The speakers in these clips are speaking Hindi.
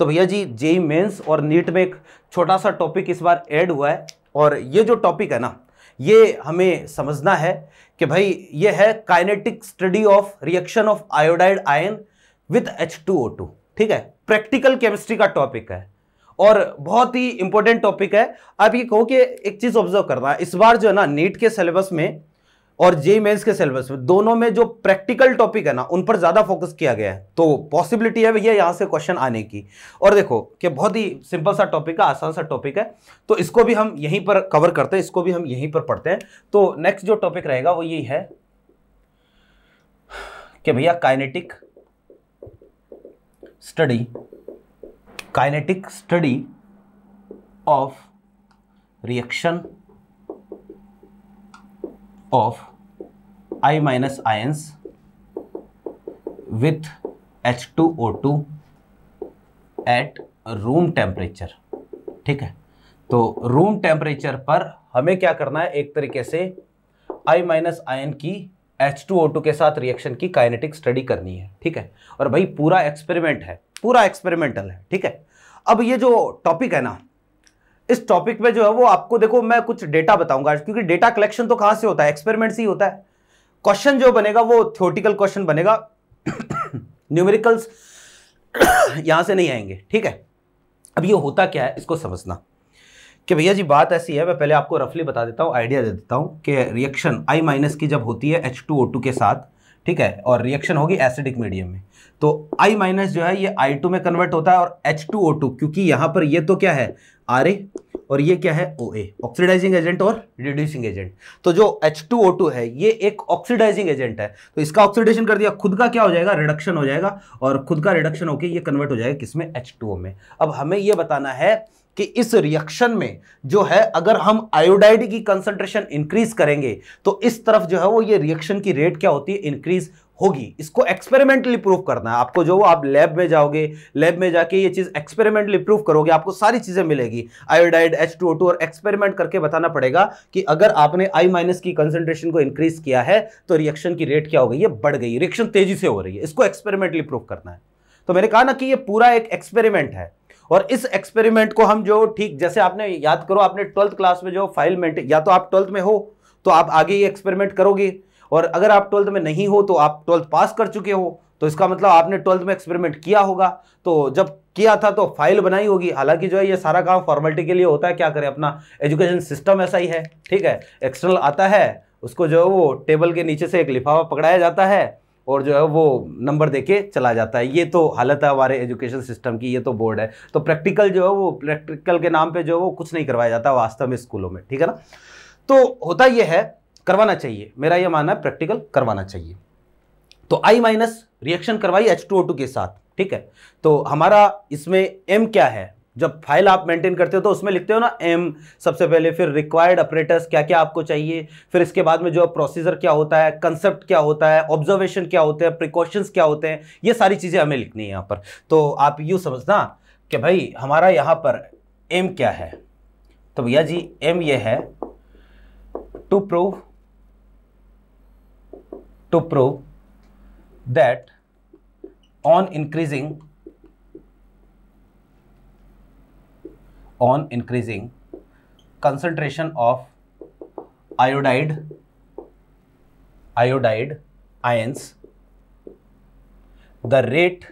तो भैया जी जेई मेन्स e e और नीट e में एक छोटा सा टॉपिक इस बार ऐड हुआ है और ये जो टॉपिक है ना ये हमें समझना है कि भाई ये है kinetic study of reaction of iodide ion with H two O two ठीक है प्रैक्टिकल केमिस्ट्री का टॉपिक है और बहुत ही इंपॉर्टेंट टॉपिक है आप ये कहो कि एक चीज़ ऑब्जर्व करना इस बार जो है ना नीट के सिलेबस में और जे मेंस के सिलेबस में दोनों में जो प्रैक्टिकल टॉपिक है ना उन पर ज़्यादा फोकस किया गया है तो पॉसिबिलिटी है भैया यहाँ से क्वेश्चन आने की और देखो कि बहुत ही सिंपल सा टॉपिक है आसान सा टॉपिक है तो इसको भी हम यहीं पर कवर करते हैं इसको भी हम यहीं पर पढ़ते हैं तो नेक्स्ट जो टॉपिक रहेगा वो यही है कि भैया kinetic study kinetic study of reaction of I minus ions with H2O2 at room temperature ठीक है तो रूम टेम्परेचर पर हमें क्या करना है एक तरीके से आई माइनस आयन की H2O2 के साथ रिएक्शन की काइनेटिक स्टडी करनी है ठीक है और भाई पूरा एक्सपेरिमेंट है पूरा एक्सपेरिमेंटल है ठीक है अब ये जो टॉपिक है ना इस टॉपिक में जो है वो आपको देखो मैं कुछ डेटा बताऊंगा क्योंकि डेटा कलेक्शन तो कहां से होता है एक्सपेरिमेंट से ही होता है क्वेश्चन जो बनेगा वो थियोटिकल क्वेश्चन बनेगा न्यूमेरिकल्स यहां से नहीं आएंगे ठीक है अब ये होता क्या है इसको समझना कि भैया जी बात ऐसी है मैं पहले आपको रफली बता देता हूँ आइडिया दे देता हूँ कि रिएक्शन आई माइनस की जब होती है एच टू ओ टू के साथ ठीक है और रिएक्शन होगी एसिडिक मीडियम में तो आई माइनस जो है ये आई टू में कन्वर्ट होता है और एच टू ओ टू क्योंकि यहाँ पर ये तो क्या है आर और ये क्या है ओ ए ऑक्सीडाइजिंग एजेंट और रिड्यूसिंग एजेंट तो जो एच टू ओ टू है ये एक ऑक्सीडाइजिंग एजेंट है तो इसका ऑक्सीडेशन कर दिया खुद का क्या हो जाएगा रिडक्शन हो जाएगा और खुद का रिडक्शन होकर ये कन्वर्ट हो जाएगा किसमें एच टू ओ में अब हमें ये बताना है कि इस रिएक्शन में जो है अगर हम आयोडाइड की कंसंट्रेशन इंक्रीज करेंगे तो इस तरफ जो है वो ये रिएक्शन की रेट क्या होती है इंक्रीज होगी इसको एक्सपेरिमेंटली प्रूफ करना है आपको जो आप लैब में जाओगे लैब में जाके ये चीज़ एक्सपेरिमेंटली प्रूफ करोगे आपको सारी चीज़ें मिलेगी आयोडाइड एच टू और एक्सपेरिमेंट करके बताना पड़ेगा कि अगर आपने आई माइनस की कंसेंट्रेशन को इंक्रीज किया है तो रिएक्शन की रेट क्या हो गई है बढ़ गई रिएक्शन तेजी से हो रही है इसको एक्सपेरिमेंटली प्रूफ करना है तो मैंने कहा ना कि ये पूरा एक एक्सपेरिमेंट है और इस एक्सपेरिमेंट को हम जो ठीक जैसे आपने याद करो आपने ट्वेल्थ क्लास में जो फाइल मेंटेन या तो आप ट्वेल्थ में हो तो आप आगे ये एक्सपेरिमेंट करोगे और अगर आप ट्वेल्थ में नहीं हो तो आप ट्वेल्थ पास कर चुके हो तो इसका मतलब आपने ट्वेल्थ में एक्सपेरिमेंट किया होगा तो जब किया था तो फाइल बनाई होगी हालांकि जो है ये सारा काम फॉर्मेलिटी के लिए होता है क्या करें अपना एजुकेशन सिस्टम ऐसा ही है ठीक है एक्सटर्नल आता है उसको जो है वो टेबल के नीचे से एक लिफाफा पकड़ाया जाता है और जो है वो नंबर देके चला जाता है ये तो हालत है हमारे एजुकेशन सिस्टम की ये तो बोर्ड है तो प्रैक्टिकल जो है वो प्रैक्टिकल के नाम पे जो है वो कुछ नहीं करवाया जाता वास्तव में स्कूलों में ठीक है ना तो होता यह है करवाना चाहिए मेरा यह मानना है प्रैक्टिकल करवाना चाहिए तो आई माइनस रिएक्शन करवाई एच टू ओ टू के साथ ठीक है तो हमारा इसमें एम क्या है जब फाइल आप मेंटेन करते हो तो उसमें लिखते हो ना एम सबसे पहले फिर रिक्वायर्ड ऑपरेटर्स क्या क्या आपको चाहिए फिर इसके बाद में जो प्रोसीजर क्या होता है कंसेप्ट क्या होता है ऑब्जर्वेशन क्या होते हैं प्रिकॉशंस क्या होते हैं ये सारी चीज़ें हमें लिखनी है यहाँ पर तो आप यूँ समझना कि भाई हमारा यहाँ पर एम क्या है तो भैया जी एम ये है to prove to prove that on increasing on increasing concentration of iodide iodide ions the rate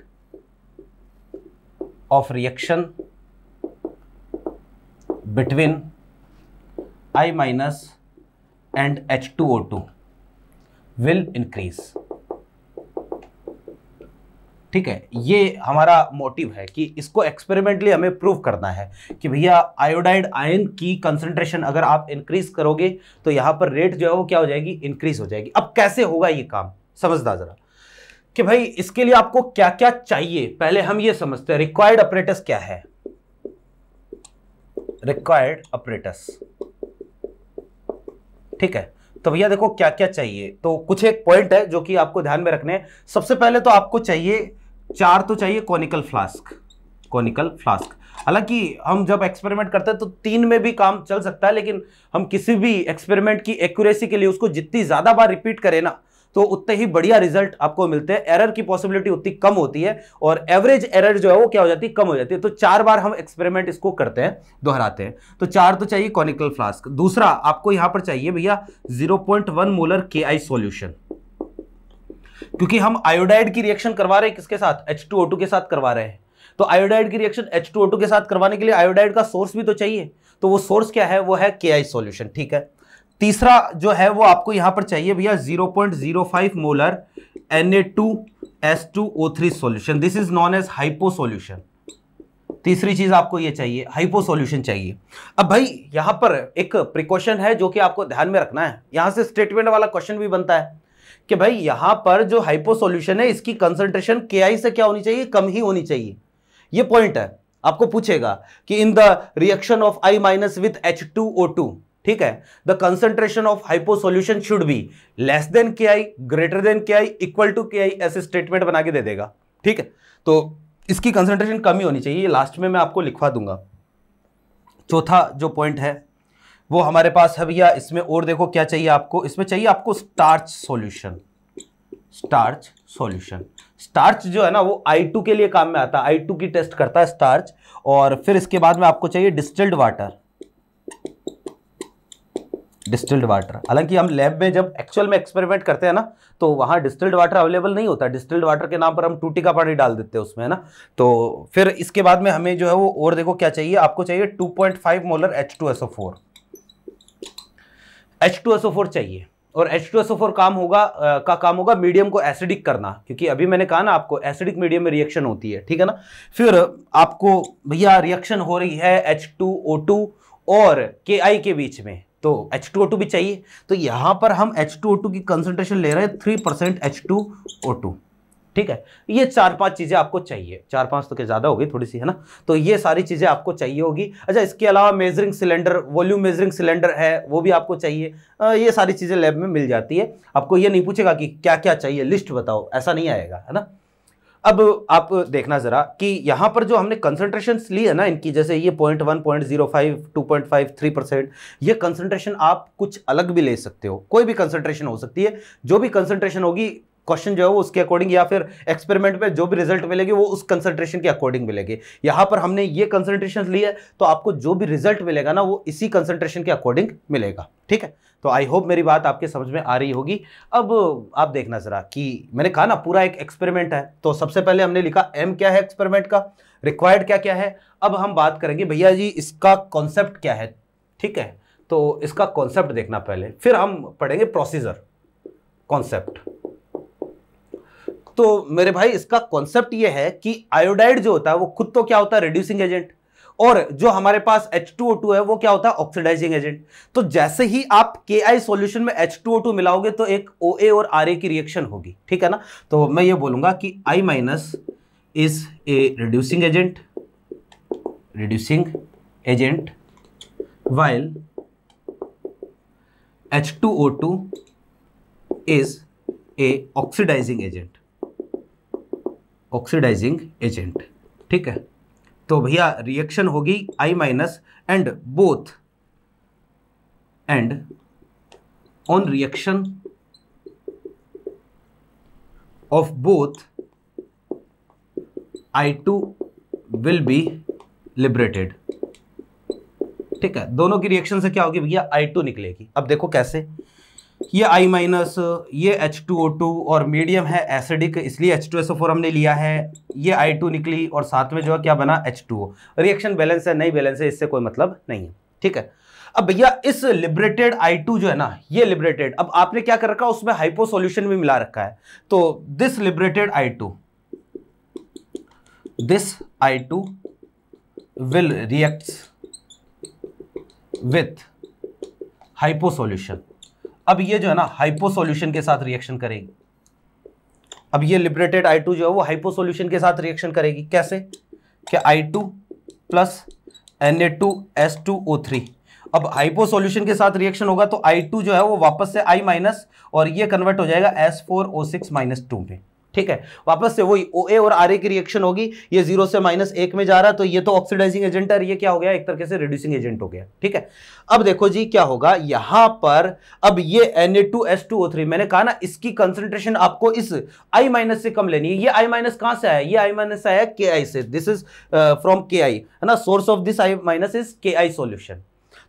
of reaction between I minus and H2O2 will increase ठीक है ये हमारा मोटिव है कि इसको एक्सपेरिमेंटली हमें प्रूव करना है कि भैया आयोडाइड आयन की कंसंट्रेशन अगर आप इंक्रीज करोगे तो यहां पर रेट जो है वो क्या हो जाएगी इंक्रीज हो जाएगी अब कैसे होगा ये काम समझदा ज़रा कि भाई इसके लिए आपको क्या क्या चाहिए पहले हम ये समझते हैं रिक्वायर्ड ऑपरेटस क्या है रिक्वायर्ड ऑपरेटस ठीक है तो भैया देखो क्या क्या चाहिए तो कुछ एक पॉइंट है जो कि आपको ध्यान में रखने हैं सबसे पहले तो आपको चाहिए चार तो चाहिए कॉनिकल फ्लास्क कॉनिकल फ्लास्क हालांकि हम जब एक्सपेरिमेंट करते हैं तो तीन में भी काम चल सकता है लेकिन हम किसी भी एक्सपेरिमेंट की एक्यूरेसी के लिए उसको जितनी ज़्यादा बार रिपीट करें ना तो उतने ही बढ़िया रिजल्ट आपको मिलते हैं एरर की पॉसिबिलिटी उतनी कम होती है और एवरेज एरर जो है वो क्या हो जाती है कम हो जाती है तो चार बार हम एक्सपेरिमेंट इसको करते हैं दोहराते हैं तो चार तो चाहिए कॉनिकल फ्लास्क दूसरा आपको यहां पर चाहिए भैया जीरो पॉइंट वन मोलर के आई सोल्यूशन क्योंकि हम आयोडाइड की रिएक्शन करवा रहे हैं किसके साथ एच टू ओ टू के साथ करवा रहे हैं तो आयोडाइड की reaction H two O two के साथ करवाने के लिए आयोडाइड का सोर्स भी तो चाहिए तो वो सोर्स क्या है वो है के आई सोल्यूशन ठीक है तीसरा जो है वो आपको यहां पर चाहिए भैया 0.05 molar Na2S2O3 solution this is known as hypo solution तीसरी चीज आपको ये चाहिए हाइपो सॉल्यूशन चाहिए अब भाई यहां पर एक प्रिकॉशन है जो कि आपको ध्यान में रखना है यहां से स्टेटमेंट वाला क्वेश्चन भी बनता है कि भाई यहां पर जो हाइपो सॉल्यूशन है इसकी कंसंट्रेशन के से क्या होनी चाहिए कम ही होनी चाहिए ये पॉइंट है आपको पूछेगा कि in the reaction of I minus with H two O two ठीक है the concentration of hypo solution should be less than K I greater than K I equal to के आई ऐसे स्टेटमेंट बना के दे देगा ठीक है तो इसकी कंसेंट्रेशन कम ही होनी चाहिए ये लास्ट में मैं आपको लिखवा दूंगा चौथा जो पॉइंट है वो हमारे पास है भैया इसमें और देखो क्या चाहिए आपको इसमें चाहिए आपको starch solution starch solution starch जो है ना वो I2 के लिए काम में आता है I2 की टेस्ट करता है स्टार्च और फिर इसके बाद में आपको चाहिए डिस्टिल्ड वाटर डिस्टिल्ड वाटर हालांकि हम लैब में जब एक्चुअल में एक्सपेरिमेंट करते हैं ना तो वहाँ डिस्टिल्ड वाटर अवेलेबल नहीं होता डिस्टिल्ड वाटर के नाम पर हम टूटी का पानी डाल देते हैं उसमें है ना तो फिर इसके बाद में हमें जो है वो और देखो क्या चाहिए आपको चाहिए two point five molar H two S O four H two S O four चाहिए और H2SO4 काम होगा आ, का काम होगा मीडियम को एसिडिक करना क्योंकि अभी मैंने कहा ना आपको एसिडिक मीडियम में रिएक्शन होती है ठीक है ना फिर आपको भैया रिएक्शन हो रही है टू और आई के बीच में तो H2O2 भी चाहिए तो यहाँ पर हम H2O2 की कंसंट्रेशन ले रहे हैं थ्री परसेंट एच ठीक है ये चार पांच चीज़ें आपको चाहिए चार पांच तो क्या ज़्यादा होगी थोड़ी सी है ना तो ये सारी चीज़ें आपको चाहिए होगी अच्छा इसके अलावा measuring cylinder volume measuring cylinder है वो भी आपको चाहिए आ, ये सारी चीज़ें लैब में मिल जाती है आपको ये नहीं पूछेगा कि क्या क्या चाहिए लिस्ट बताओ ऐसा नहीं आएगा है ना अब आप देखना ज़रा कि यहाँ पर जो हमने कंसनट्रेशन ली है ना इनकी जैसे ये point one point zero five two point five three percent ये कंसनट्रेशन आप कुछ अलग भी ले सकते हो कोई भी कंसनट्रेशन हो सकती है जो भी कंसनट्रेशन होगी क्वेश्चन जो है वो उसके अकॉर्डिंग या फिर एक्सपेरिमेंट में जो भी रिजल्ट मिलेगी वो उस कंसंट्रेशन के अकॉर्डिंग मिलेगी यहाँ पर हमने ये कंसंट्रेशन ली है तो आपको जो भी रिजल्ट मिलेगा ना वो इसी कंसंट्रेशन के अकॉर्डिंग मिलेगा ठीक है तो आई होप मेरी बात आपके समझ में आ रही होगी अब आप देखना ज़रा कि मैंने कहा ना पूरा एक एक्सपेरिमेंट है तो सबसे पहले हमने लिखा एम क्या है एक्सपेरिमेंट का रिक्वायर्ड क्या क्या है अब हम बात करेंगे भैया जी इसका कॉन्सेप्ट क्या है ठीक है तो इसका कॉन्सेप्ट देखना पहले फिर हम पढ़ेंगे प्रोसीजर कॉन्सेप्ट तो मेरे भाई इसका कॉन्सेप्ट ये है कि आयोडाइड जो होता है वो खुद तो क्या होता है रिड्यूसिंग एजेंट और जो हमारे पास H2O2 है वो क्या होता है ऑक्सीडाइजिंग एजेंट तो जैसे ही आप के आई सोल्यूशन में H2O2 मिलाओगे तो एक OA और RA की रिएक्शन होगी ठीक है ना तो मैं ये बोलूंगा कि I minus is a reducing agent reducing agent while H2O2 is a oxidizing agent oxidizing agent ठीक है तो भैया रिएक्शन होगी I minus and both and on reaction of both I two will be liberated ठीक है दोनों की रिएक्शन से क्या होगी भैया आई टू निकलेगी अब देखो कैसे ये आई माइनस ये एच टू ओ टू और मीडियम है एसिडिक इसलिए H two S O four हमने लिया है ये आई टू निकली और साथ में जो है क्या बना H two O reaction balance है नहीं बैलेंस है इससे कोई मतलब नहीं है ठीक है अब भैया इस लिबरेटेड I2 जो है ना ये लिबरेटेड अब आपने क्या कर रखा उसमें हाइपो सोल्यूशन भी मिला रखा है तो this liberated I two this I two will react with hypo solution अब ये जो है ना हाइपो सोल्यूशन के साथ रिएक्शन करेगी अब ये लिबरेटेड आई टू जो है वो हाइपो सोल्यूशन के साथ रिएक्शन करेगी कैसे क्या I two plus N A two S two O three अब हाइपो सोल्यूशन के साथ रिएक्शन होगा तो आई टू जो है वो वापस से आई माइनस और ये कन्वर्ट हो जाएगा S four O six minus two में ठीक है वापस से वही ओ और आर की रिएक्शन होगी ये जीरो से माइनस एक में जा रहा तो ये तो ऑक्सीडाइजिंग एजेंट है ये क्या हो गया एक तरह से रिड्यूसिंग एजेंट हो गया ठीक है अब देखो जी क्या होगा यहां पर अब ये एन मैंने कहा ना इसकी कंसेंट्रेशन आपको इस आई माइनस से कम लेनी है ये आई माइनस कहां से आया ये आई माइनस आया के आई से दिस इज फ्रॉम के है ना source of this I minus is K I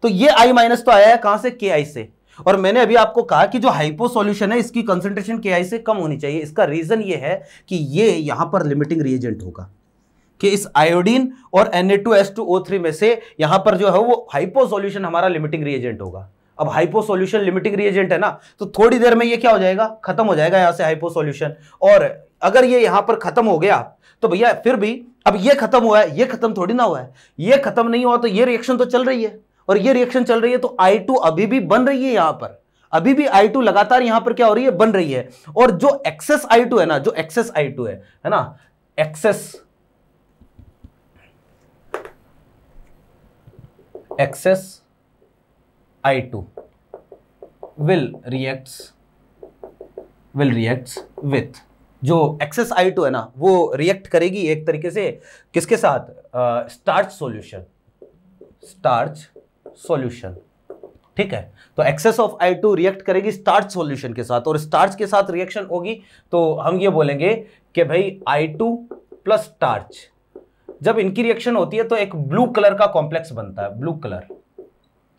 तो ये आई माइनस तो आया है कहां से के से और मैंने अभी आपको कहा कि जो हाइपो सोल्यूशन है इसकी कंसेंट्रेशन के से कम होनी चाहिए इसका रीजन ये है कि ये यहां पर लिमिटिंग रिएजेंट होगा कि इस आयोडीन और Na2H2O3 में से यहां पर जो है वो हाइपो हमारा लिमिटिंग रिएजेंट होगा अब हाइपो लिमिटिंग रिएजेंट है ना तो थोड़ी देर में ये क्या हो जाएगा खत्म हो जाएगा यहां से हाइपो सोल्यूशन और अगर ये यहां पर खत्म हो गया तो भैया फिर भी अब ये खत्म हुआ है ये खत्म थोड़ी ना हुआ है ये खत्म नहीं हुआ तो ये रिएक्शन तो चल रही है और ये रिएक्शन चल रही है तो आई टू अभी भी बन रही है यहां पर अभी भी आई टू लगातार यहां पर क्या हो रही है बन रही है और जो एक्सेस आई टू है ना जो एक्सेस आई टू है है ना excess excess I two will reacts will reacts with जो एक्सेस आई टू है ना वो रिएक्ट करेगी एक तरीके से किसके साथ starch uh, solution starch solution ठीक है तो excess of I two react करेगी स्टार्च सॉल्यूशन के साथ और स्टार्च के साथ रिएक्शन होगी तो हम ये बोलेंगे कि भाई आई टू प्लस स्टार्च जब इनकी रिएक्शन होती है तो एक ब्लू कलर का कॉम्प्लेक्स बनता है ब्लू कलर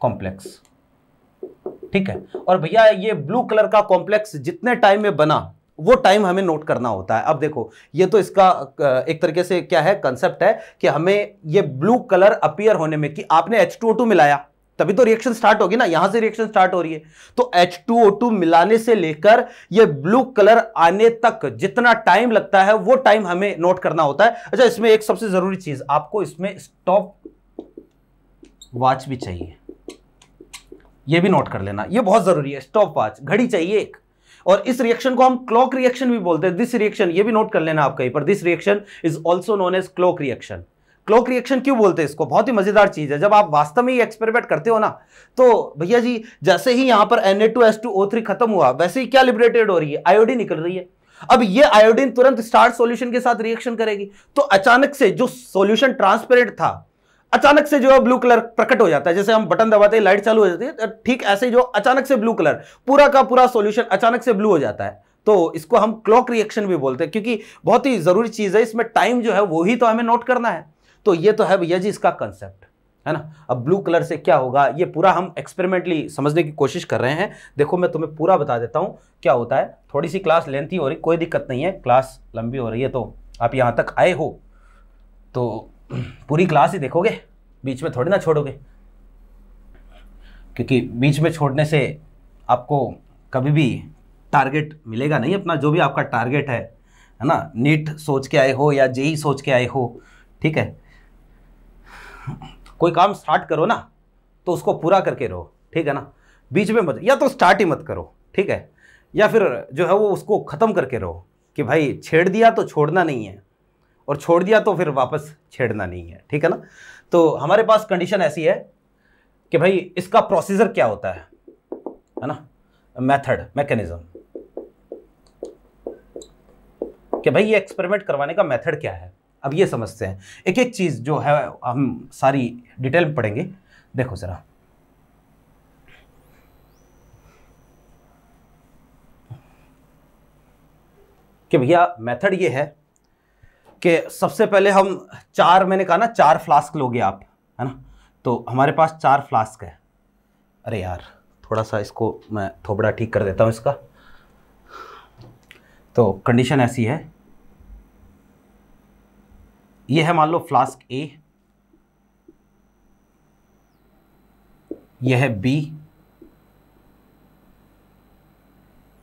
कॉम्प्लेक्स ठीक है और भैया ये ब्लू कलर का कॉम्प्लेक्स जितने टाइम में बना वो टाइम हमें नोट करना होता है अब देखो ये तो इसका एक तरीके से क्या है कंसेप्ट है कि हमें ये ब्लू कलर अपियर होने में कि आपने H2O2 मिलाया तभी तो रिएक्शन स्टार्ट होगी ना यहां से रिएक्शन स्टार्ट हो रही है तो एच टू ओ टू मिलाने से लेकर ये ब्लू कलर आने तक जितना टाइम लगता है वो टाइम हमें नोट करना होता है अच्छा इसमें एक सबसे जरूरी चीज आपको इसमें स्टॉप वॉच भी चाहिए ये भी नोट कर लेना ये बहुत जरूरी है स्टॉप वॉच घड़ी चाहिए एक और इस रिएक्शन को हम क्लॉक रिएक्शन भी बोलते हैं दिस रिएक्शन ये भी नोट कर लेना आप कहीं पर this reaction is also known as clock reaction clock reaction क्यों बोलते हैं इसको बहुत ही मजेदार चीज है जब आप वास्तव में ये एक्सपेरिमेंट करते हो ना तो भैया जी जैसे ही यहां पर Na2S2O3 खत्म हुआ वैसे ही क्या लिबरेटेड हो रही है आयोडीन निकल रही है अब ये आयोडीन तुरंत स्टार्ट सॉल्यूशन के साथ रिएक्शन करेगी तो अचानक से जो सॉल्यूशन ट्रांसपेरेंट था अचानक से जो है ब्लू कलर प्रकट हो जाता है जैसे हम बटन दबाते हैं लाइट चालू हो जाती है तो ठीक ऐसे जो अचानक से ब्लू कलर पूरा का पूरा सॉल्यूशन अचानक से ब्लू हो जाता है तो इसको हम क्लॉक रिएक्शन भी बोलते हैं क्योंकि बहुत ही जरूरी चीज है इसमें टाइम जो है वो ही तो हमें नोट करना है तो ये तो है भैया जी इसका कंसेप्ट है ना अब ब्लू कलर से क्या होगा ये पूरा हम एक्सपेरिमेंटली समझने की कोशिश कर रहे हैं देखो मैं तुम्हें पूरा बता देता हूँ क्या होता है थोड़ी सी क्लास लेंथी हो रही कोई दिक्कत नहीं है क्लास लंबी हो रही है तो आप यहाँ तक आए हो तो पूरी क्लास ही देखोगे बीच में थोड़ी ना छोड़ोगे क्योंकि बीच में छोड़ने से आपको कभी भी टारगेट मिलेगा नहीं अपना जो भी आपका टारगेट है है ना नीट सोच के आए हो या जेई सोच के आए हो ठीक है कोई काम स्टार्ट करो ना तो उसको पूरा करके रहो ठीक है ना बीच में मत या तो स्टार्ट ही मत करो ठीक है या फिर जो है वो उसको ख़त्म करके रहो कि भाई छेड़ दिया तो छोड़ना नहीं है और छोड़ दिया तो फिर वापस छेड़ना नहीं है ठीक है ना तो हमारे पास कंडीशन ऐसी है कि भाई इसका प्रोसीजर क्या होता है है ना मेथड मैकेनिज्म कि भाई ये एक्सपेरिमेंट करवाने का मेथड क्या है अब ये समझते हैं एक एक चीज़ जो है हम सारी डिटेल पढ़ेंगे देखो ज़रा कि भैया मेथड ये है कि सबसे पहले हम चार मैंने कहा ना चार फ्लास्क लोगे आप है ना तो हमारे पास चार फ्लास्क है अरे यार थोड़ा सा इसको मैं थोबड़ा ठीक कर देता हूँ इसका तो कंडीशन ऐसी है ये है मान लो फ्लास्क ए यह है बी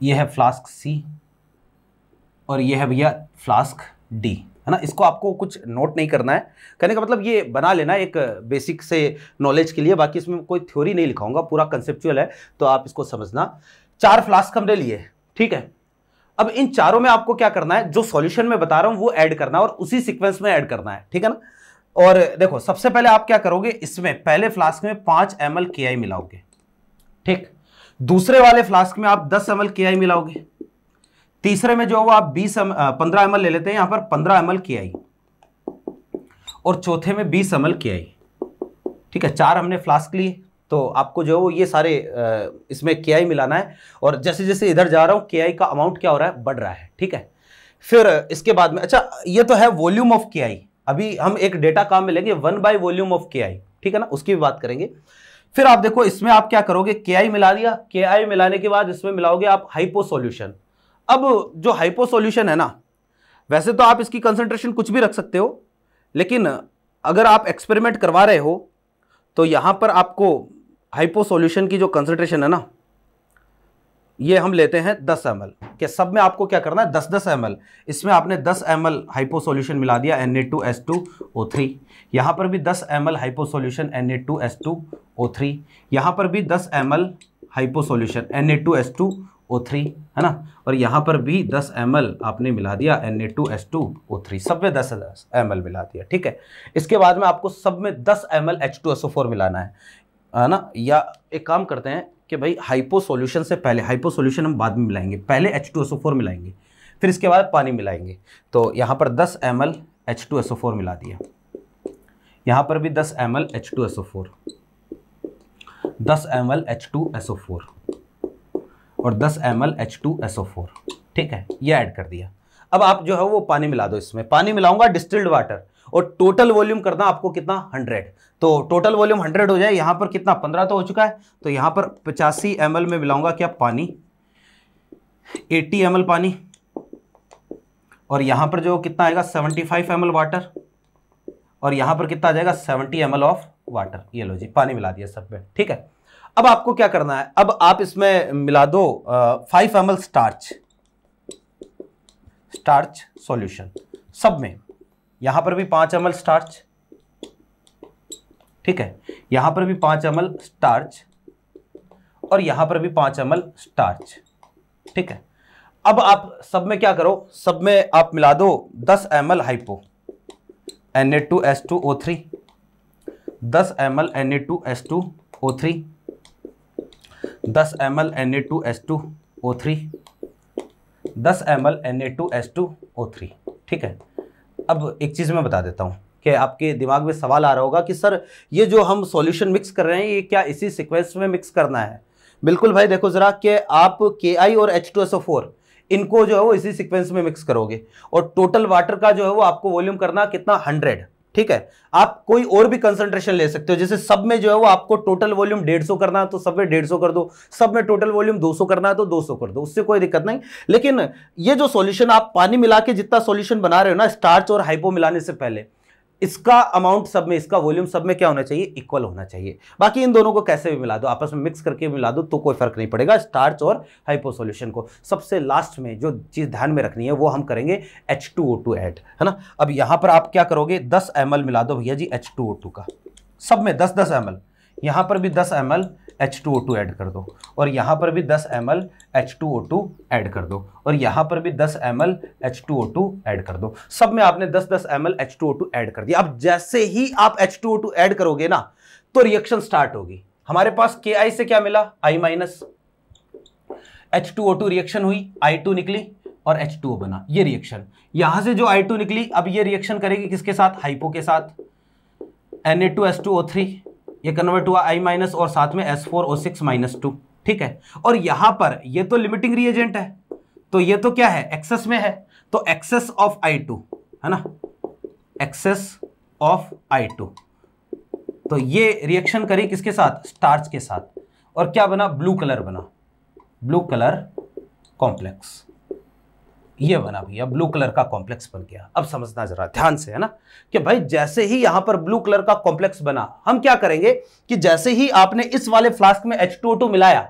यह है फ्लास्क सी और यह है भैया फ्लास्क डी है ना इसको आपको कुछ नोट नहीं करना है कहने का मतलब ये बना लेना एक बेसिक से नॉलेज के लिए बाकी इसमें कोई थ्योरी नहीं लिखाऊंगा पूरा कंसेप्चुअल है तो आप इसको समझना चार फ्लास्क हमने लिए ठीक है अब इन चारों में आपको क्या करना है जो सॉल्यूशन में बता रहा हूं वो ऐड करना है और उसी सीक्वेंस में ऐड करना है ठीक है ना और देखो सबसे पहले आप क्या करोगे इसमें पहले फ्लास्क में पांच एम एल मिलाओगे ठीक दूसरे वाले फ्लास्क में आप दस एम एल मिलाओगे तीसरे में जो वो आप बीस पंद्रह एम ले लेते हैं यहां पर पंद्रह एम एल और चौथे में बीस एम एल ठीक है चार हमने फ्लास्क लिए तो आपको जो है वो ये सारे इसमें के आई मिलाना है और जैसे जैसे इधर जा रहा हूँ के आई का अमाउंट क्या हो रहा है बढ़ रहा है ठीक है फिर इसके बाद में अच्छा ये तो है वॉल्यूम ऑफ के आई अभी हम एक डेटा काम में लेंगे वन बाई वॉल्यूम ऑफ के आई ठीक है ना उसकी भी बात करेंगे फिर आप देखो इसमें आप क्या करोगे के आई मिला दिया के आई मिलाने के बाद इसमें मिलाओगे आप हाइपो सोल्यूशन अब जो हाइपो सोल्यूशन है ना वैसे तो आप इसकी कंसंट्रेशन कुछ भी रख सकते हो लेकिन अगर आप एक्सपेरिमेंट करवा रहे हो तो यहाँ पर आपको हाइपो की जो कंसनट्रेशन है ना ये हम लेते हैं 10 एम के सब में आपको क्या करना है 10 10 एम इसमें आपने 10 एम हाइपो सोल्यूशन मिला दिया N A two two S O three यहाँ पर भी 10 M L hypo O three यहाँ पर भी 10 M L hypo O three है ना और यहाँ पर भी 10 एम आपने मिला दिया N A two two S O three सब में दस एम मिला दिया ठीक है इसके बाद में आपको सब में दस एम एल मिलाना है है ना या एक काम करते हैं कि भाई हाइपो सोल्यूशन से पहले हाइपो सोल्यूशन हम बाद में मिलाएंगे पहले H two S O four मिलाएंगे फिर इसके बाद पानी मिलाएंगे तो यहाँ पर दस M L H two S O four मिला दिया यहाँ पर भी दस M L H two S O four दस M L H two S O four और दस M L H two S O four ठीक है ये ऐड कर दिया अब आप जो है वो पानी मिला दो इसमें पानी मिलाऊंगा डिस्टिल्ड वाटर और टोटल वॉल्यूम करना आपको कितना हंड्रेड तो टोटल वॉल्यूम हंड्रेड हो जाए यहां पर कितना पंद्रह तो हो चुका है तो यहां पर पचासी एम में मिलाऊंगा क्या पानी एट्टी एम पानी और यहां पर जो कितना आएगा सेवेंटी फाइव एम वाटर और यहां पर कितना आ जाएगा सेवेंटी एम ऑफ वाटर ये लो जी पानी मिला दिया सब में ठीक है अब आपको क्या करना है अब आप इसमें मिला दो five M starch starch solution सब में यहां पर भी पांच एम स्टार्च ठीक है यहां पर भी पांच एम स्टार्च और यहां पर भी पांच एम स्टार्च ठीक है अब आप सब में क्या करो सब में आप मिला दो दस M L hypo N A two S two O three दस M L N A two S two O three दस M L N A two S two O three दस M L N A two S two O three ठीक है अब एक चीज़ मैं बता देता हूं कि आपके दिमाग में सवाल आ रहा होगा कि सर ये जो हम सॉल्यूशन मिक्स कर रहे हैं ये क्या इसी सीक्वेंस में मिक्स करना है बिल्कुल भाई देखो ज़रा कि आप के आई और H two S O four इनको जो है वो इसी सीक्वेंस में मिक्स करोगे और टोटल वाटर का जो है वो आपको वॉल्यूम करना कितना हंड्रेड ठीक है आप कोई और भी कंसंट्रेशन ले सकते हो जैसे सब में जो है वो आपको टोटल वॉल्यूम डेढ़ सौ करना है तो सब में डेढ़ सौ कर दो सब में टोटल वॉल्यूम दो सौ करना है तो दो सौ कर दो उससे कोई दिक्कत नहीं लेकिन ये जो सॉल्यूशन आप पानी मिला के जितना सॉल्यूशन बना रहे हो ना स्टार्च और हाइपो मिलाने से पहले इसका अमाउंट सब में इसका वॉल्यूम सब में क्या होना चाहिए इक्वल होना चाहिए बाकी इन दोनों को कैसे भी मिला दो आपस में मिक्स करके मिला दो तो कोई फर्क नहीं पड़ेगा स्टार्च और हाइपोसोल्यूशन को सबसे लास्ट में जो चीज़ ध्यान में रखनी है वो हम करेंगे H two O two add है ना अब यहाँ पर आप क्या करोगे दस एम मिला दो भैया जी एच टू ओ टू का सब में दस दस एम एल यहाँ पर भी दस M L H two O two add कर दो और यहाँ पर भी दस M L H two O two add कर दो और यहाँ पर भी दस M L H two O two add कर दो सब में आपने दस दस M L H two O two add कर दिया अब जैसे ही आप H two O two add करोगे ना तो रिएक्शन स्टार्ट होगी हमारे पास के आई से क्या मिला I minus H two O two reaction हुई आई टू निकली और एच टू ओ बना ये रिएक्शन यहां से जो आई टू निकली अब ये रिएक्शन करेगी किसके साथ हाइपो के साथ N A two two O three ये कन्वर्ट हुआ आई माइनस और साथ में S four O six minus two ठीक है और यहां पर ये तो लिमिटिंग रिएजेंट है तो ये तो क्या है एक्सेस में है तो एक्सेस ऑफ आई टू है ना एक्सेस ऑफ आई टू तो ये रिएक्शन करी किसके साथ स्टार्च के साथ और क्या बना ब्लू कलर बना ब्लू कलर कॉम्प्लेक्स ये बना भैया ब्लू कलर का कॉम्प्लेक्स बन गया अब समझना जरा ध्यान से है ना कि भाई जैसे ही यहां पर ब्लू कलर का कॉम्प्लेक्स बना हम क्या करेंगे कि जैसे ही आपने इस वाले फ्लास्क में H2O2 मिलाया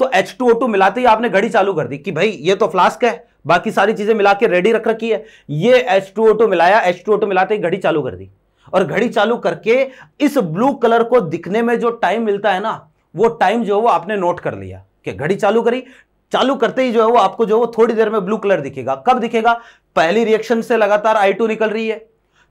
तो H2O2 मिलाते ही आपने घड़ी चालू कर दी कि भाई ये तो फ्लास्क है बाकी सारी चीजें मिला के रेडी रख रखी है ये H2O2 मिलाया H2O2 मिलाते ही घड़ी चालू कर दी और घड़ी चालू करके इस ब्लू कलर को दिखने में जो टाइम मिलता है ना वो टाइम जो है वो आपने नोट कर लिया कि घड़ी चालू करी चालू करते ही जो है वो आपको जो है वो थोड़ी देर में ब्लू कलर दिखेगा कब दिखेगा पहली रिएक्शन से लगातार आई टू निकल रही है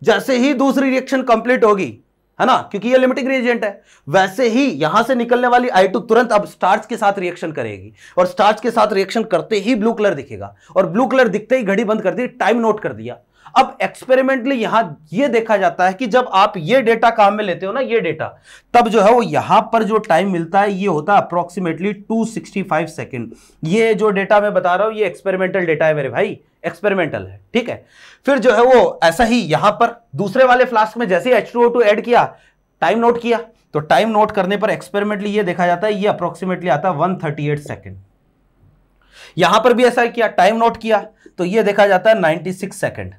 जैसे ही दूसरी रिएक्शन कंप्लीट होगी है ना क्योंकि ये लिमिटिंग रिएजेंट है वैसे ही यहां से निकलने वाली आई टू तुरंत अब स्टार्च के साथ रिएक्शन करेगी और स्टार्च के साथ रिएक्शन करते ही ब्लू कलर दिखेगा और ब्लू कलर दिखते ही घड़ी बंद कर दी टाइम नोट कर दिया अब एक्सपेरिमेंटली यहां ये देखा जाता है कि जब आप ये डेटा काम में लेते हो ना ये डेटा तब जो है वो यहां पर जो टाइम मिलता है ये होता है अप्रोक्सीमेटली 265 सेकेंड ये जो डेटा मैं बता रहा हूं ये एक्सपेरिमेंटल डेटा है मेरे भाई एक्सपेरिमेंटल है ठीक है फिर जो है वो ऐसा ही यहां पर दूसरे वाले फ्लास्क में जैसे एच टू एड किया टाइम नोट किया तो टाइम नोट करने पर एक्सपेरिमेंटली ये देखा जाता है ये अप्रोक्सीमेटली आता है वन थर्टी एट सेकेंड यहां पर भी ऐसा किया टाइम नोट किया तो ये देखा जाता है नाइनटी सिक्स सेकेंड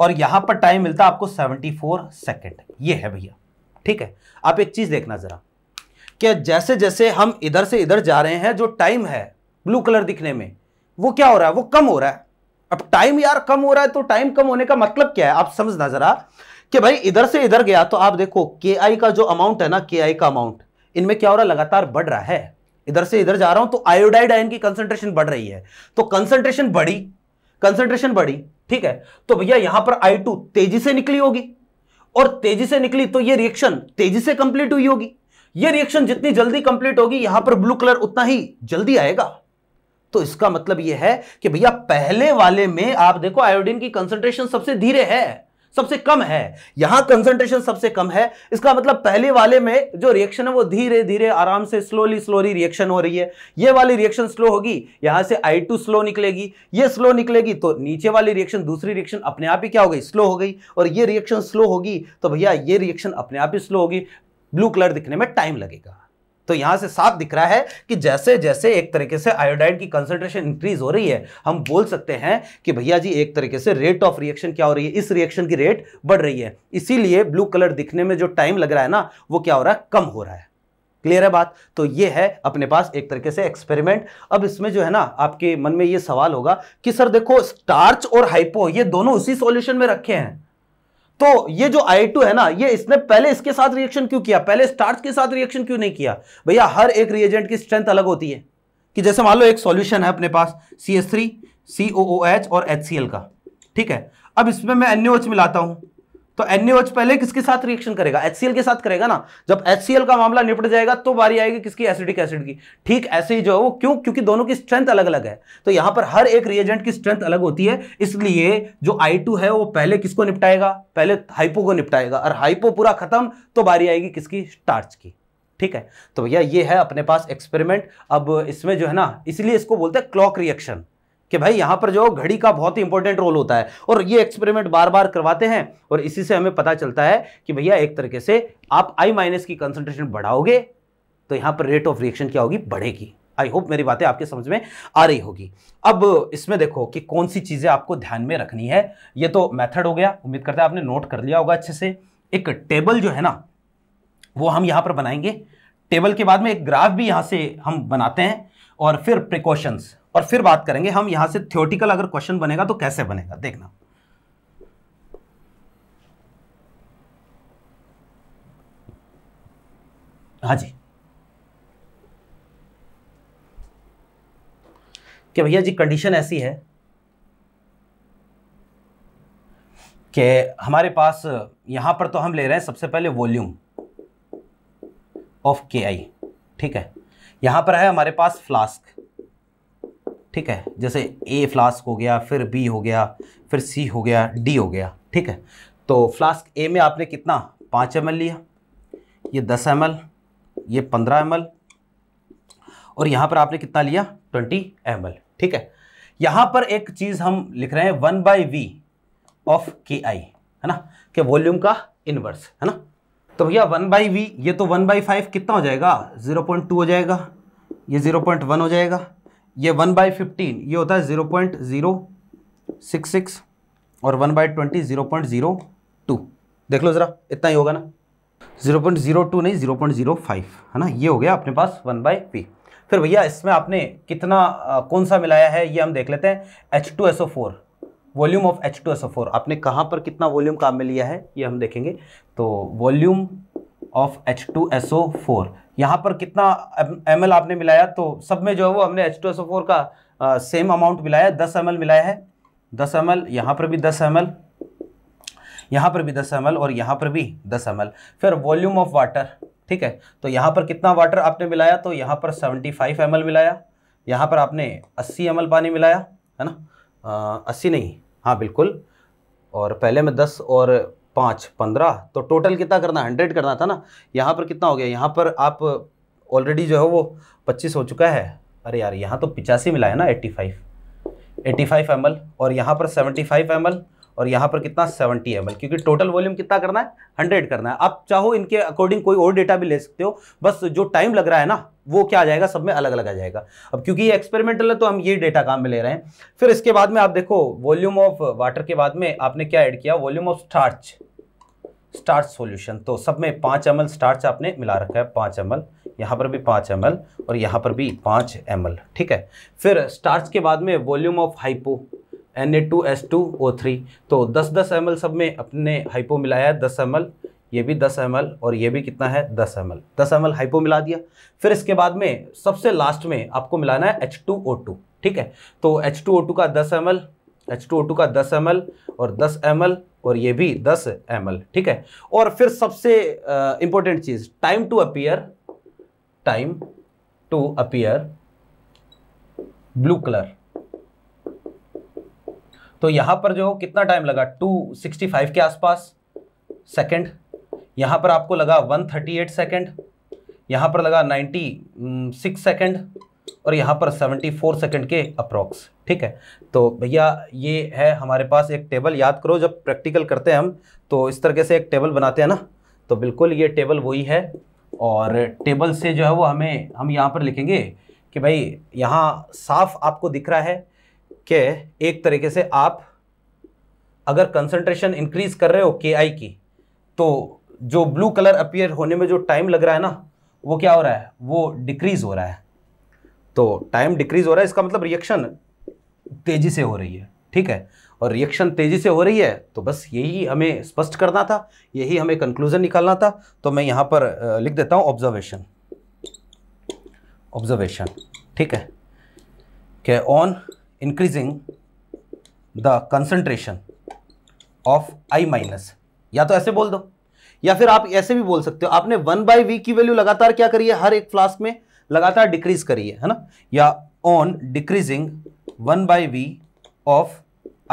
और यहां पर टाइम मिलता है आपको 74 सेकेंड ये है भैया ठीक है आप एक चीज़ देखना ज़रा क्या जैसे जैसे हम इधर से इधर जा रहे हैं जो टाइम है ब्लू कलर दिखने में वो क्या हो रहा है वो कम हो रहा है अब टाइम यार कम हो रहा है तो टाइम कम होने का मतलब क्या है आप समझना ज़रा कि भाई इधर से इधर गया तो आप देखो के आई का जो अमाउंट है ना के आई का अमाउंट इनमें क्या हो रहा है लगातार बढ़ रहा है इधर से इधर जा रहा हूं तो आयोडाइड आयन की कंसंट्रेशन बढ़ रही है तो कंसंट्रेशन बढ़ी कंसंट्रेशन बढ़ी ठीक है तो भैया यहां पर आई टू तेजी से निकली होगी और तेजी से निकली तो यह रिएक्शन तेजी से कंप्लीट हुई होगी यह रिएक्शन जितनी जल्दी कंप्लीट होगी यहां पर ब्लू कलर उतना ही जल्दी आएगा तो इसका मतलब यह है कि भैया पहले वाले में आप देखो आयोडीन की कंसंट्रेशन सबसे धीरे है सबसे कम है यहां कंसंट्रेशन सबसे कम है इसका मतलब पहले वाले में जो रिएक्शन है वो धीरे धीरे आराम से स्लोली स्लोली रिएक्शन हो रही है ये वाली रिएक्शन स्लो होगी यहां से आई टू स्लो निकलेगी ये स्लो निकलेगी तो नीचे वाली रिएक्शन दूसरी रिएक्शन अपने आप ही क्या हो गई स्लो हो गई और ये रिएक्शन स्लो होगी तो भैया ये रिएक्शन अपने आप ही स्लो होगी ब्लू कलर दिखने में टाइम लगेगा तो यहां से साफ दिख रहा है कि जैसे जैसे एक तरीके से आयोडाइड की कंसंट्रेशन इंक्रीज हो रही है हम बोल सकते हैं कि भैया जी एक तरीके से रेट ऑफ रिएक्शन क्या हो रही है इस रिएक्शन की रेट बढ़ रही है इसीलिए ब्लू कलर दिखने में जो टाइम लग रहा है ना वो क्या हो रहा है कम हो रहा है क्लियर है बात तो ये है अपने पास एक तरीके से एक्सपेरिमेंट अब इसमें जो है ना आपके मन में ये सवाल होगा कि सर देखो स्टार्च और हाइपो ये दोनों उसी सॉल्यूशन में रखे हैं तो ये जो आई है ना ये इसने पहले इसके साथ रिएक्शन क्यों किया पहले स्टार्च के साथ रिएक्शन क्यों नहीं किया भैया हर एक रिएजेंट की स्ट्रेंथ अलग होती है कि जैसे मान लो एक सॉल्यूशन है अपने पास C S three C O H और एच सी एल का ठीक है अब इसमें मैं एन मिलाता हूं तो NaOH पहले किसके साथ रिएक्शन करेगा HCl के साथ करेगा ना जब HCl का मामला निपट जाएगा तो बारी आएगी किसकी एसिडिक एसिड की ठीक ऐसे ही जो है वो क्यों क्योंकि दोनों की स्ट्रेंथ अलग अलग है तो यहां पर हर एक रिएजेंट की स्ट्रेंथ अलग होती है इसलिए जो I2 है वो पहले किसको निपटाएगा पहले हाइपो को निपटाएगा और हाइपो पूरा खत्म तो बारी आएगी किसकी स्टार्च की ठीक है तो भैया ये है अपने पास एक्सपेरिमेंट अब इसमें जो है ना इसलिए इसको बोलते हैं क्लॉक रिएक्शन कि भाई यहाँ पर जो घड़ी का बहुत ही इंपॉर्टेंट रोल होता है और ये एक्सपेरिमेंट बार बार करवाते हैं और इसी से हमें पता चलता है कि भैया एक तरीके से आप आई माइनस की कंसनट्रेशन बढ़ाओगे तो यहाँ पर रेट ऑफ रिएक्शन क्या होगी बढ़ेगी आई होप मेरी बातें आपके समझ में आ रही होगी अब इसमें देखो कि कौन सी चीज़ें आपको ध्यान में रखनी है ये तो मेथड हो गया उम्मीद करते हैं आपने नोट कर लिया होगा अच्छे से एक टेबल जो है ना वो हम यहाँ पर बनाएंगे टेबल के बाद में एक ग्राफ भी यहाँ से हम बनाते हैं और फिर प्रिकॉशंस और फिर बात करेंगे हम यहां से थियोटिकल अगर क्वेश्चन बनेगा तो कैसे बनेगा देखना हाँ जी कि भैया जी कंडीशन ऐसी है कि हमारे पास यहां पर तो हम ले रहे हैं सबसे पहले वॉल्यूम ऑफ के आई ठीक है यहां पर है हमारे पास फ्लास्क ठीक है जैसे ए फ्लास्क हो गया फिर बी हो गया फिर सी हो गया डी हो गया ठीक है तो फ्लास्क ए में आपने कितना पाँच एम लिया ये दस एम ये पंद्रह एम और यहाँ पर आपने कितना लिया ट्वेंटी एम ठीक है यहाँ पर एक चीज़ हम लिख रहे हैं वन बाई वी ऑफ के आई है ना कि वॉल्यूम का इनवर्स है ना तो भैया वन बाई वी ये तो वन बाई फाइव कितना हो जाएगा ज़ीरो पॉइंट टू हो जाएगा ये ज़ीरो पॉइंट वन हो जाएगा ये वन बाई फिफ्टीन ये होता है zero point zero six six और one by twenty zero point zero two देख लो ज़रा इतना ही होगा ना ज़ीरो पॉइंट ज़ीरो टू नहीं ज़ीरो पॉइंट ज़ीरो फाइव है ना ये हो गया अपने पास वन बाई पी फिर भैया इसमें आपने कितना आ, कौन सा मिलाया है ये हम देख लेते हैं H two S O four volume of H two S O four आपने कहाँ पर कितना वॉल्यूम काम में लिया है ये हम देखेंगे तो volume of H two S O four यहाँ पर कितना एम आपने मिलाया तो सब में जो है वो हमने एच टू एस ओ का आ, सेम अमाउंट मिलाया दस एम मिलाया है दस एम एल यहाँ पर भी दस एम एल यहाँ पर भी दस एम और यहाँ पर भी दस एम फिर वॉल्यूम ऑफ वाटर ठीक है तो यहाँ पर कितना वाटर आपने मिलाया तो यहाँ पर सेवेंटी फाइव एम मिलाया यहाँ पर आपने अस्सी एम पानी मिलाया है ना अस्सी नहीं हाँ बिल्कुल और पहले में दस और पाँच पंद्रह तो टोटल कितना करना हंड्रेड करना था ना यहाँ पर कितना हो गया यहाँ पर आप ऑलरेडी जो है वो पच्चीस हो चुका है अरे यार यहाँ तो पिचासी मिला है ना eighty five eighty five M और यहाँ पर सेवेंटी फाइव एम और यहाँ पर कितना 70 एम क्योंकि टोटल वॉल्यूम कितना करना है 100 करना है आप चाहो इनके अकॉर्डिंग कोई और डेटा भी ले सकते हो बस जो टाइम लग रहा है ना वो क्या आ जाएगा सब में अलग अलग आ जाएगा अब क्योंकि ये एक्सपेरिमेंटल है तो हम ये डेटा काम में ले रहे हैं फिर इसके बाद में आप देखो वॉल्यूम ऑफ वाटर के बाद में आपने क्या ऐड किया volume of starch starch solution तो सब में पाँच एम स्टार्च आपने मिला रखा है पाँच एम यहाँ पर भी पाँच एम और यहाँ पर भी पाँच एम ठीक है फिर स्टार्च के बाद में volume of hypo N A two S two O three तो दस दस एम सब में अपने हाइपो मिलाया है दस एम ये भी दस एम और ये भी कितना है दस एम एल दस एम हाइपो मिला दिया फिर इसके बाद में सबसे लास्ट में आपको मिलाना है एच टू ओ टू ठीक है तो एच टू ओ टू का दस M L H two O two का दस एम एल और दस एम एल और ये भी दस एम एल ठीक है और फिर सबसे इंपॉर्टेंट चीज़ time to appear time to appear blue colour तो यहाँ पर जो कितना टाइम लगा 265 के आसपास सेकंड यहाँ पर आपको लगा 138 सेकेंड यहाँ पर लगा 96 सेकेंड और यहाँ पर 74 सेकेंड के अप्रोक्स ठीक है तो भैया ये है हमारे पास एक टेबल याद करो जब प्रैक्टिकल करते हैं हम तो इस तरह से एक टेबल बनाते हैं ना तो बिल्कुल ये टेबल वही है और टेबल से जो है वो हमें हम यहाँ पर लिखेंगे कि भाई यहाँ साफ आपको दिख रहा है कि एक तरीके से आप अगर कंसंट्रेशन इंक्रीज कर रहे हो के आई की तो जो ब्लू कलर अपियर होने में जो टाइम लग रहा है ना वो क्या हो रहा है वो डिक्रीज हो रहा है तो टाइम डिक्रीज हो रहा है इसका मतलब रिएक्शन तेजी से हो रही है ठीक है और रिएक्शन तेजी से हो रही है तो बस यही हमें स्पष्ट करना था यही हमें कंक्लूजन निकालना था तो मैं यहाँ पर लिख देता हूँ ऑब्जर्वेशन ऑब्जर्वेशन ठीक है क्या on increasing the concentration of I minus या तो ऐसे बोल दो या फिर आप ऐसे भी बोल सकते हो आपने वन बाई वी की वैल्यू लगातार क्या करी है हर एक फ्लास्क में लगातार डिक्रीज करी है है ना या on decreasing one by V of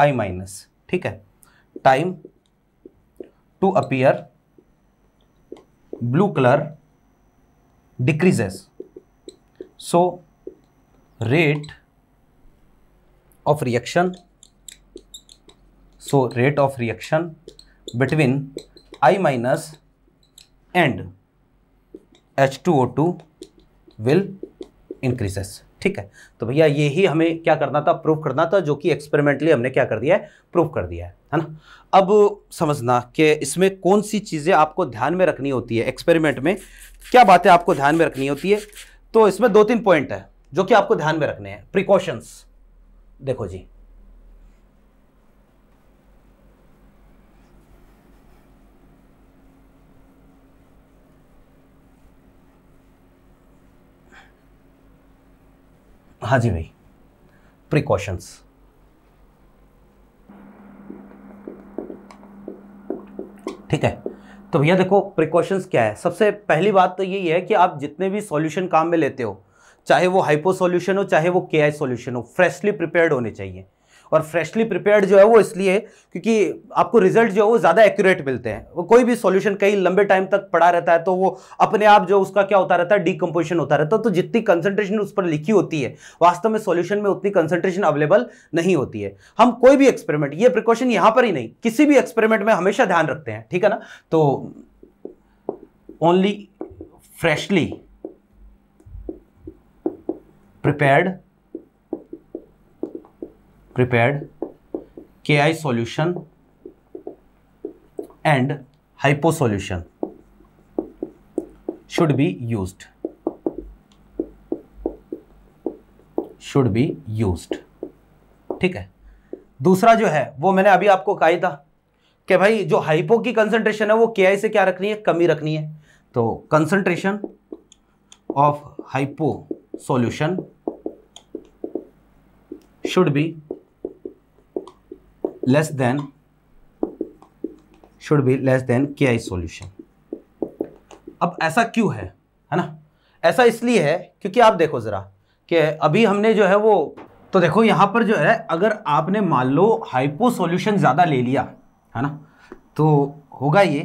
I minus ठीक है time to appear blue colour decreases so rate of reaction so rate of reaction between i minus and H2O2 will increases ठीक है तो भैया ये ही हमें क्या करना था प्रूफ करना था जो कि एक्सपेरिमेंटली हमने क्या कर दिया है प्रूफ कर दिया है है ना अब समझना कि इसमें कौन सी चीज़ें आपको ध्यान में रखनी होती है एक्सपेरिमेंट में क्या बातें आपको ध्यान में रखनी होती है तो इसमें दो तीन पॉइंट है जो कि आपको ध्यान में रखने हैं प्रिकॉशंस देखो जी हाँ जी भाई प्रिकॉशंस ठीक है तो भैया देखो प्रिकॉशंस क्या है सबसे पहली बात तो यही है कि आप जितने भी सॉल्यूशन काम में लेते हो चाहे वो हाइपो सॉल्यूशन हो चाहे वो के आई सोल्यूशन हो फ्रेशली प्रिपेयर्ड होने चाहिए और फ्रेशली प्रिपेयर्ड जो है वो इसलिए क्योंकि आपको रिजल्ट जो है वो ज़्यादा एक्यूरेट मिलते हैं वो कोई भी सॉल्यूशन कई लंबे टाइम तक पड़ा रहता है तो वो अपने आप जो उसका क्या होता रहता है डीकम्पोजिशन होता रहता है तो जितनी कंसंट्रेशन उस पर लिखी होती है वास्तव में सॉल्यूशन में उतनी कंसंट्रेशन अवेलेबल नहीं होती है हम कोई भी एक्सपेरिमेंट ये प्रिकॉशन यहाँ पर ही नहीं किसी भी एक्सपेरिमेंट में हमेशा ध्यान रखते हैं ठीक है ना तो only freshly prepared prepared ki solution and hypo solution should be used should be used ठीक है दूसरा जो है वो मैंने अभी आपको कहा था कि भाई जो हाइपो की कंसंट्रेशन है वो के से क्या रखनी है कमी रखनी है तो concentration of hypo solution should be less than should be less than KI solution. अब ऐसा क्यों है है ना ऐसा इसलिए है क्योंकि आप देखो ज़रा कि अभी हमने जो है वो तो देखो यहां पर जो है अगर आपने मान लो हाइपो सॉल्यूशन ज़्यादा ले लिया है ना तो होगा ये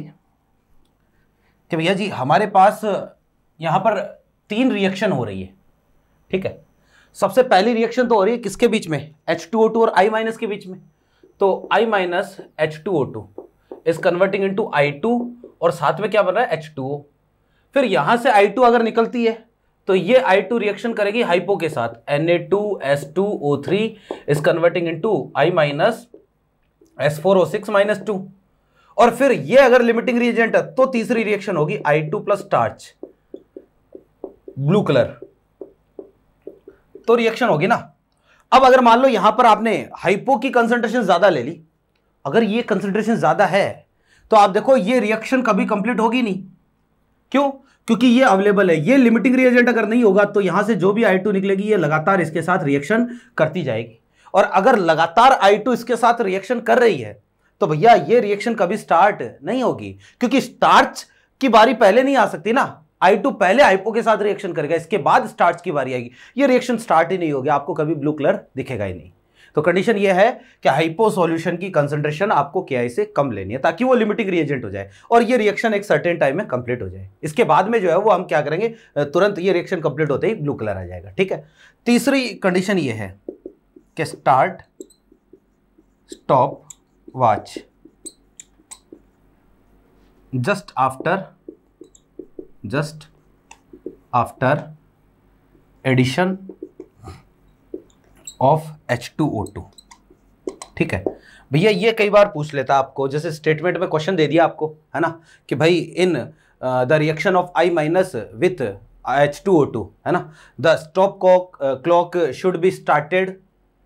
कि भैया जी हमारे पास यहां पर तीन रिएक्शन हो रही है ठीक है सबसे पहली रिएक्शन तो हो रही है किसके बीच में एच टू ओ टू और आई माइनस के बीच में तो I minus H two O two is converting into I two और साथ में क्या बन रहा है एच टू ओ फिर यहां से आई टू अगर निकलती है तो ये आई टू रिएक्शन करेगी हाइपो के साथ N A two S two O three is converting into I minus S four O six minus two और फिर ये अगर लिमिटिंग रिएजेंट है तो तीसरी रिएक्शन होगी I two plus starch blue colour तो रिएक्शन होगी ना अब अगर मान लो यहां पर आपने हाइपो की कंसंट्रेशन ज्यादा ले ली अगर ये कंसंट्रेशन ज्यादा है तो आप देखो ये रिएक्शन कभी कंप्लीट होगी नहीं क्यों क्योंकि ये अवेलेबल है ये लिमिटिंग रिएजेंट अगर नहीं होगा तो यहां से जो भी आई निकलेगी ये लगातार इसके साथ रिएक्शन करती जाएगी और अगर लगातार आई इसके साथ रिएक्शन कर रही है तो भैया ये रिएक्शन कभी स्टार्ट नहीं होगी क्योंकि स्टार्च की बारी पहले नहीं आ सकती ना आई टू पहले आईपो के साथ रिएक्शन करेगा इसके बाद स्टार्ट की बारी आएगी ये रिएक्शन स्टार्ट ही नहीं होगी आपको कभी ब्लू कलर दिखेगा ही नहीं तो कंडीशन ये है कि हाइपो सॉल्यूशन की कंसंट्रेशन आपको क्या से कम लेनी है ताकि वो लिमिटिंग रिएजेंट हो जाए और ये रिएक्शन एक सर्टेन टाइम में कंप्लीट हो जाए इसके बाद में जो है वो हम क्या करेंगे तुरंत ये रिएक्शन कंप्लीट होते ही ब्लू कलर आ जाएगा ठीक है तीसरी कंडीशन ये है कि start stop watch just after just after addition of H2O2 ठीक है भैया ये कई बार पूछ लेता आपको जैसे स्टेटमेंट में क्वेश्चन दे दिया आपको है ना कि भाई in the reaction of I minus with H two O two है ना the stop cock clock should be started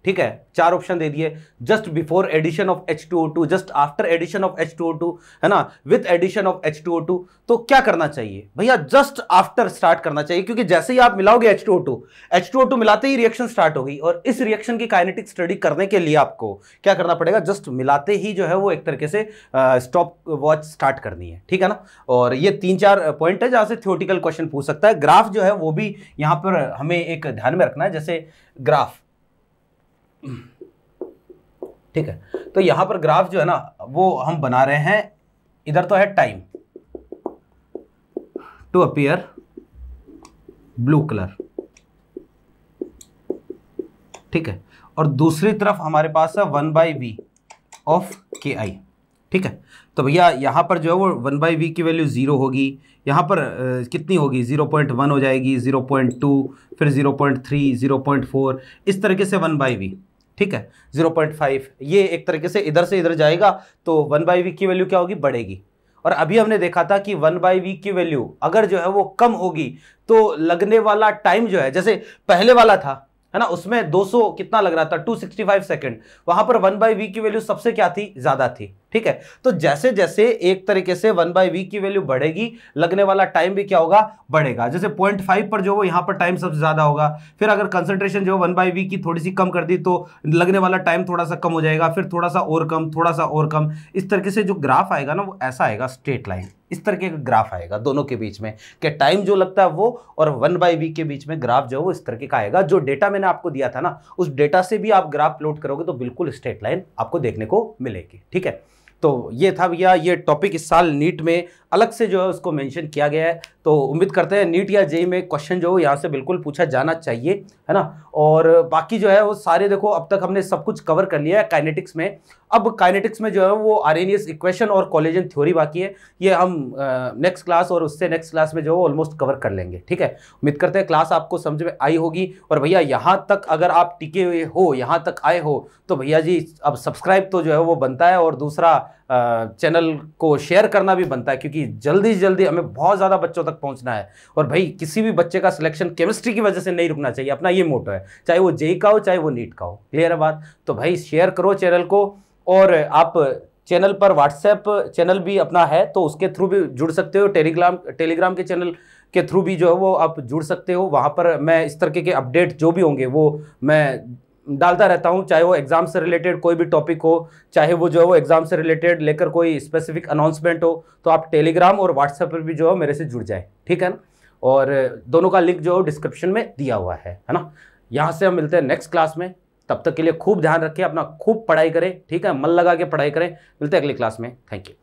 ठीक है चार ऑप्शन दे दिए just before addition of H two O two just after addition of H two O two है ना with addition of H two O two तो क्या करना चाहिए भैया जस्ट आफ्टर स्टार्ट करना चाहिए क्योंकि जैसे ही आप मिलाओगे H two O two H two O two मिलाते ही रिएक्शन स्टार्ट होगी और इस रिएक्शन की काइनेटिक स्टडी करने के लिए आपको क्या करना पड़ेगा जस्ट मिलाते ही जो है वो एक तरीके से स्टॉप वॉच स्टार्ट करनी है ठीक है ना और ये तीन चार पॉइंट है जहाँ से थियोटिकल क्वेश्चन पूछ सकता है ग्राफ जो है वो भी यहाँ पर हमें एक ध्यान में रखना है जैसे ग्राफ ठीक है तो यहां पर ग्राफ जो है ना वो हम बना रहे हैं इधर तो है time to appear blue colour ठीक है और दूसरी तरफ हमारे पास है वन बाई वी ऑफ के आई ठीक है तो भैया यहाँ पर जो है वो वन बाई वी की वैल्यू ज़ीरो होगी यहाँ पर कितनी होगी ज़ीरो पॉइंट वन हो जाएगी ज़ीरो पॉइंट टू फिर zero point three zero point four इस तरीके से वन बाई वी ठीक है 0.5 ये एक तरीके से इधर से इधर जाएगा तो वन बाई वीक की वैल्यू क्या होगी बढ़ेगी और अभी हमने देखा था कि वन बाई वी की वैल्यू अगर जो है वो कम होगी तो लगने वाला टाइम जो है जैसे पहले वाला था है ना उसमें 200 कितना लग रहा था 265 सेकंड वहां पर वन बाई वी की वैल्यू सबसे क्या थी ज़्यादा थी ठीक है तो जैसे जैसे एक तरीके से वन बाई वी की वैल्यू बढ़ेगी लगने वाला टाइम भी क्या होगा बढ़ेगा जैसे पॉइंट फाइव पर जो यहाँ पर टाइम सबसे ज्यादा होगा फिर अगर कंसेंट्रेशन जो वन बाई वी की थोड़ी सी कम कर दी तो लगने वाला टाइम थोड़ा सा कम हो जाएगा फिर थोड़ा सा और कम थोड़ा सा और कम इस तरीके से जो ग्राफ आएगा ना वो ऐसा आएगा स्ट्रेट लाइन इस तरह का ग्राफ आएगा दोनों के बीच में कि टाइम जो लगता है वो और वन बाई वी के बीच में ग्राफ जो है वो इस तरह का आएगा जो डेटा मैंने आपको दिया था ना उस डेटा से भी आप ग्राफ प्लॉट करोगे तो बिल्कुल स्ट्रेट लाइन आपको देखने को मिलेगी ठीक है तो ये था भैया ये टॉपिक इस साल नीट में अलग से जो है उसको मेंशन किया गया है तो उम्मीद करते हैं नीट या जेई में क्वेश्चन जो यहाँ से बिल्कुल पूछा जाना चाहिए है ना और बाकी जो है वो सारे देखो अब तक हमने सब कुछ कवर कर लिया है काइनेटिक्स में अब काइनेटिक्स में जो है वो आर इक्वेशन e और कॉलेजन थ्योरी बाकी है ये हम नेक्स्ट क्लास और उससे नेक्स्ट क्लास में जो है ऑलमोस्ट कवर कर लेंगे ठीक है उम्मीद करते हैं क्लास आपको समझ में आई होगी और भैया यहाँ तक अगर आप टिके हुए हो यहाँ तक आए हो तो भैया जी अब सब्सक्राइब तो जो है वो बनता है और दूसरा चैनल को शेयर करना भी बनता है क्योंकि जल्दी से जल्दी हमें बहुत ज़्यादा बच्चों तक पहुंचना है और भाई किसी भी बच्चे का सिलेक्शन केमिस्ट्री की वजह से नहीं रुकना चाहिए अपना ये मोटो है चाहे वो जेई का हो चाहे वो नीट का हो क्लियर है बात तो भाई शेयर करो चैनल को और आप चैनल पर व्हाट्सएप चैनल भी अपना है तो उसके थ्रू भी जुड़ सकते हो टेलीग्राम टेलीग्राम के चैनल के थ्रू भी जो है वो आप जुड़ सकते हो वहाँ पर मैं इस तरह के अपडेट जो भी होंगे वो मैं डालता रहता हूँ चाहे वो एग्ज़ाम से रिलेटेड कोई भी टॉपिक हो चाहे वो जो है वो एग्ज़ाम से रिलेटेड लेकर कोई स्पेसिफिक अनाउंसमेंट हो तो आप टेलीग्राम और व्हाट्सएप पर भी जो है मेरे से जुड़ जाए ठीक है ना और दोनों का लिंक जो है डिस्क्रिप्शन में दिया हुआ है है ना यहाँ से हम मिलते हैं नेक्स्ट क्लास में तब तक के लिए खूब ध्यान रखिए अपना खूब पढ़ाई करें ठीक है मन लगा के पढ़ाई करें मिलते हैं अगली क्लास में थैंक यू